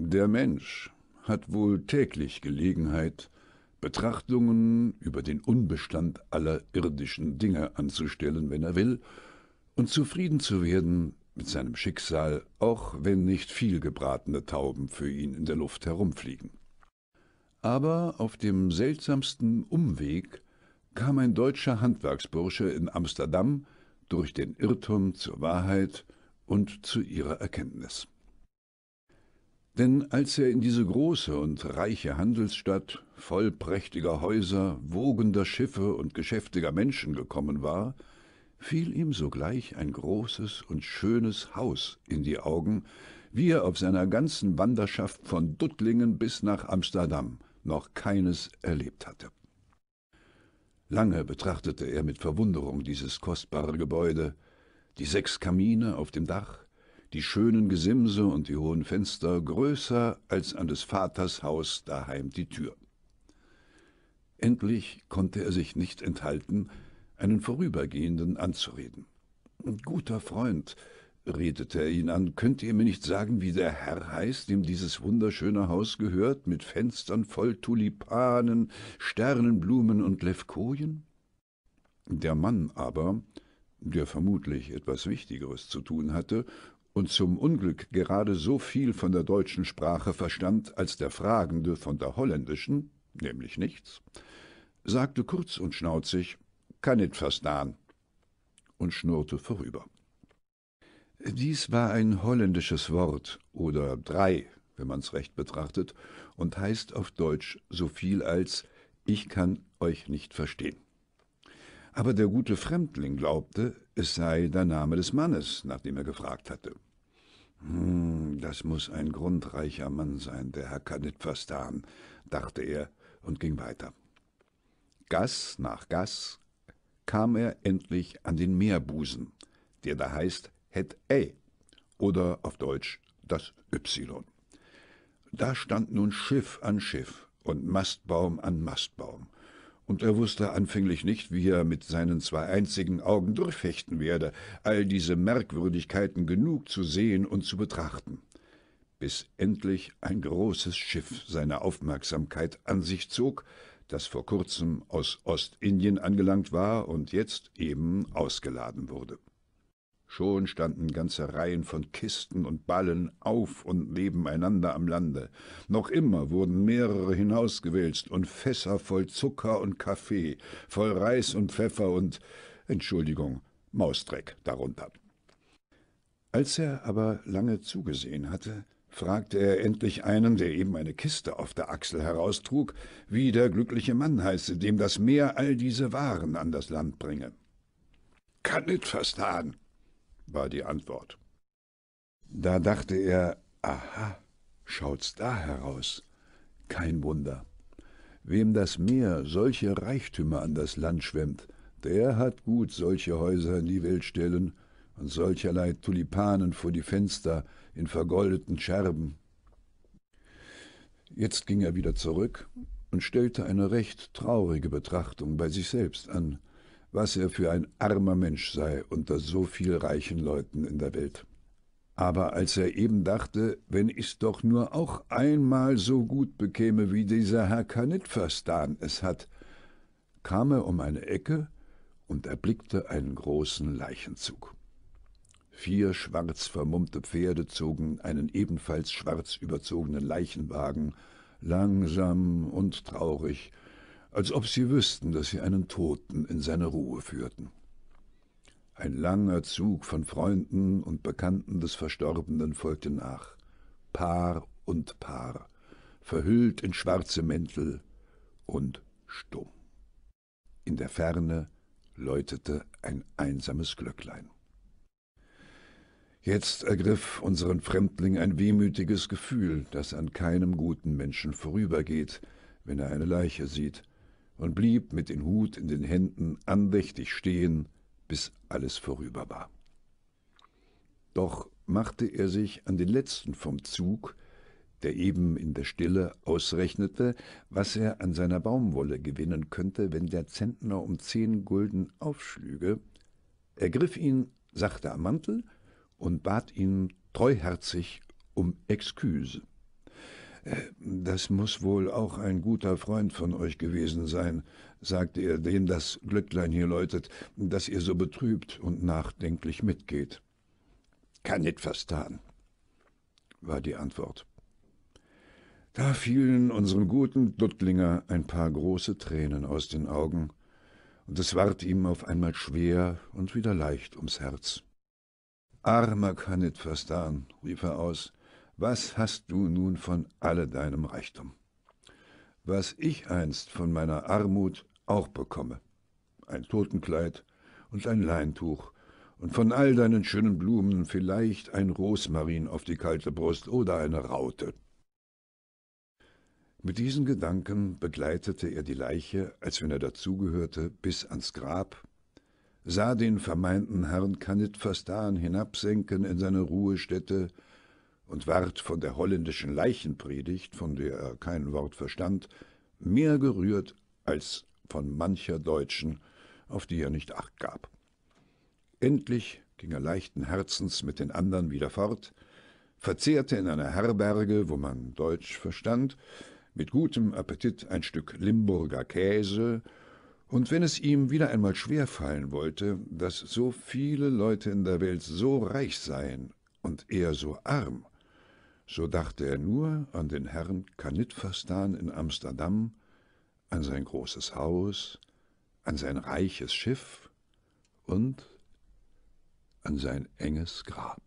Der Mensch hat wohl täglich Gelegenheit, Betrachtungen über den Unbestand aller irdischen Dinge anzustellen, wenn er will, und zufrieden zu werden mit seinem Schicksal, auch wenn nicht viel gebratene Tauben für ihn in der Luft herumfliegen. Aber auf dem seltsamsten Umweg kam ein deutscher Handwerksbursche in Amsterdam durch den Irrtum zur Wahrheit und zu ihrer Erkenntnis. Denn als er in diese große und reiche Handelsstadt voll prächtiger Häuser, wogender Schiffe und geschäftiger Menschen gekommen war, fiel ihm sogleich ein großes und schönes Haus in die Augen, wie er auf seiner ganzen Wanderschaft von Duttlingen bis nach Amsterdam noch keines erlebt hatte. Lange betrachtete er mit Verwunderung dieses kostbare Gebäude, die sechs Kamine auf dem Dach, die schönen Gesimse und die hohen Fenster größer als an des Vaters Haus daheim die Tür. Endlich konnte er sich nicht enthalten, einen Vorübergehenden anzureden. Guter Freund, redete er ihn an, könnt ihr mir nicht sagen, wie der Herr heißt, dem dieses wunderschöne Haus gehört, mit Fenstern voll Tulipanen, Sternenblumen und Levkojen? Der Mann aber, der vermutlich etwas Wichtigeres zu tun hatte und zum Unglück gerade so viel von der deutschen Sprache verstand als der Fragende von der holländischen, nämlich nichts, sagte kurz und schnauzig, kann nit verstaan, und schnurrte vorüber. Dies war ein holländisches Wort, oder drei, wenn man's recht betrachtet, und heißt auf Deutsch so viel als Ich kann euch nicht verstehen. Aber der gute Fremdling glaubte, es sei der Name des Mannes, nach dem er gefragt hatte. Hm, das muss ein grundreicher Mann sein, der Herr Kanitverstan, dachte er und ging weiter. Gas nach Gas kam er endlich an den Meerbusen, der da heißt Het Ey oder auf Deutsch das Y. Da stand nun Schiff an Schiff und Mastbaum an Mastbaum und er wusste anfänglich nicht, wie er mit seinen zwei einzigen Augen durchfechten werde, all diese Merkwürdigkeiten genug zu sehen und zu betrachten, bis endlich ein großes Schiff seine Aufmerksamkeit an sich zog, das vor kurzem aus Ostindien angelangt war und jetzt eben ausgeladen wurde. Schon standen ganze Reihen von Kisten und Ballen auf und nebeneinander am Lande. Noch immer wurden mehrere hinausgewälzt und Fässer voll Zucker und Kaffee, voll Reis und Pfeffer und Entschuldigung, Mausdreck darunter. Als er aber lange zugesehen hatte, fragte er endlich einen, der eben eine Kiste auf der Achsel heraustrug, wie der glückliche Mann heiße, dem das Meer all diese Waren an das Land bringe. Kann nicht verstahn, war die Antwort. Da dachte er, aha, schaut's da heraus. Kein Wunder. Wem das Meer solche Reichtümer an das Land schwemmt, der hat gut solche Häuser in die Welt stellen und solcherlei Tulipanen vor die Fenster in vergoldeten Scherben. Jetzt ging er wieder zurück und stellte eine recht traurige Betrachtung bei sich selbst an, was er für ein armer Mensch sei unter so viel reichen Leuten in der Welt. Aber als er eben dachte, wenn ich's doch nur auch einmal so gut bekäme, wie dieser Herr Kanitverstan es hat, kam er um eine Ecke und erblickte einen großen Leichenzug. Vier schwarz vermummte Pferde zogen einen ebenfalls schwarz überzogenen Leichenwagen langsam und traurig als ob sie wüssten, dass sie einen Toten in seine Ruhe führten. Ein langer Zug von Freunden und Bekannten des Verstorbenen folgte nach, Paar und Paar, verhüllt in schwarze Mäntel und stumm. In der Ferne läutete ein einsames Glöcklein. Jetzt ergriff unseren Fremdling ein wehmütiges Gefühl, das an keinem guten Menschen vorübergeht, wenn er eine Leiche sieht, und blieb mit dem Hut in den Händen andächtig stehen, bis alles vorüber war. Doch machte er sich an den letzten vom Zug, der eben in der Stille ausrechnete, was er an seiner Baumwolle gewinnen könnte, wenn der Zentner um zehn Gulden aufschlüge, ergriff ihn sachte am Mantel und bat ihn treuherzig um Exküse. Das muss wohl auch ein guter Freund von euch gewesen sein, sagte er, dem das Glöcklein hier läutet, dass ihr so betrübt und nachdenklich mitgeht. Kann nit verstaan, war die Antwort. Da fielen unserem guten Duttlinger ein paar große Tränen aus den Augen, und es ward ihm auf einmal schwer und wieder leicht ums Herz. Armer Kanit Verstan, rief er aus, was hast du nun von alle deinem Reichtum? Was ich einst von meiner Armut auch bekomme, ein Totenkleid und ein Leintuch, und von all deinen schönen Blumen vielleicht ein Rosmarin auf die kalte Brust oder eine Raute. Mit diesen Gedanken begleitete er die Leiche, als wenn er dazugehörte, bis ans Grab, sah den vermeinten Herrn Kanit hinabsenken in seine Ruhestätte und ward von der holländischen Leichenpredigt, von der er kein Wort verstand, mehr gerührt als von mancher Deutschen, auf die er nicht acht gab. Endlich ging er leichten Herzens mit den anderen wieder fort, verzehrte in einer Herberge, wo man Deutsch verstand, mit gutem Appetit ein Stück Limburger Käse, und wenn es ihm wieder einmal schwerfallen wollte, dass so viele Leute in der Welt so reich seien und er so arm, so dachte er nur an den Herrn Kanitfastan in Amsterdam, an sein großes Haus, an sein reiches Schiff und an sein enges Grab.